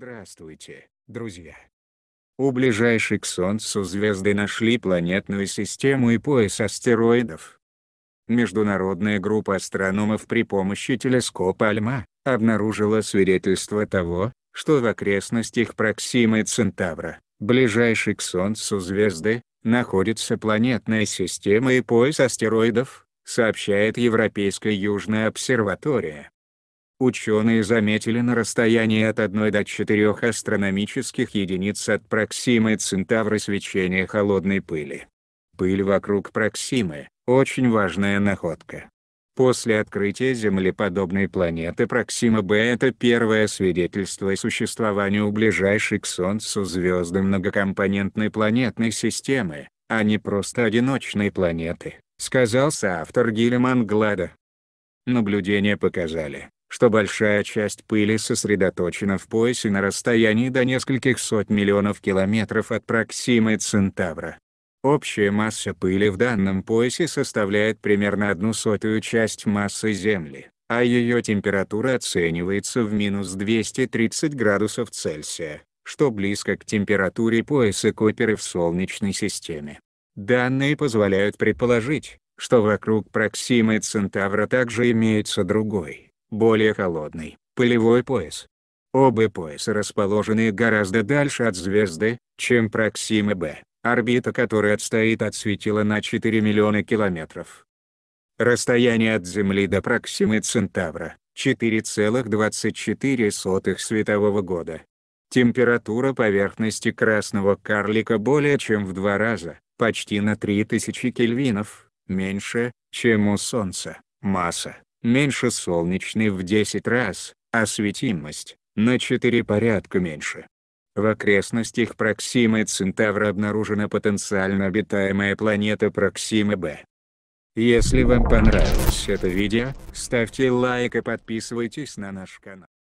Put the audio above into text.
Здравствуйте, друзья! У ближайшей к Солнцу звезды нашли планетную систему и пояс астероидов. Международная группа астрономов при помощи телескопа Альма обнаружила свидетельство того, что в окрестностях Проксимы Центавра, ближайшей к Солнцу звезды, находится планетная система и пояс астероидов, сообщает Европейская Южная обсерватория. Ученые заметили на расстоянии от 1 до 4 астрономических единиц от Проксимы Центавра свечение холодной пыли. Пыль вокруг Проксимы – очень важная находка. После открытия землеподобной планеты Проксима Б это первое свидетельство существования существовании у ближайшей к Солнцу звезды многокомпонентной планетной системы, а не просто одиночной планеты, сказал соавтор Гильман Глада. Наблюдения показали, что большая часть пыли сосредоточена в поясе на расстоянии до нескольких сот миллионов километров от Проксимы Центавра. Общая масса пыли в данном поясе составляет примерно одну сотую часть массы Земли, а ее температура оценивается в минус 230 градусов Цельсия, что близко к температуре пояса Коперы в Солнечной системе. Данные позволяют предположить, что вокруг Проксимы Центавра также имеется другой, более холодный, полевой пояс. Оба пояса расположены гораздо дальше от звезды, чем Проксима Б, орбита которой отстоит от светила на 4 миллиона километров. Расстояние от Земли до Проксимы Центавра — 4,24 светового года. Температура поверхности красного карлика более чем в два раза, почти на 3000 кельвинов, меньше, чем у Солнца, масса меньше солнечной в 10 раз, а светимость — на 4 порядка меньше. В окрестностях Проксимы Центавра обнаружена потенциально обитаемая планета Проксима Б. Если вам понравилось это видео, ставьте лайк и подписывайтесь на наш канал.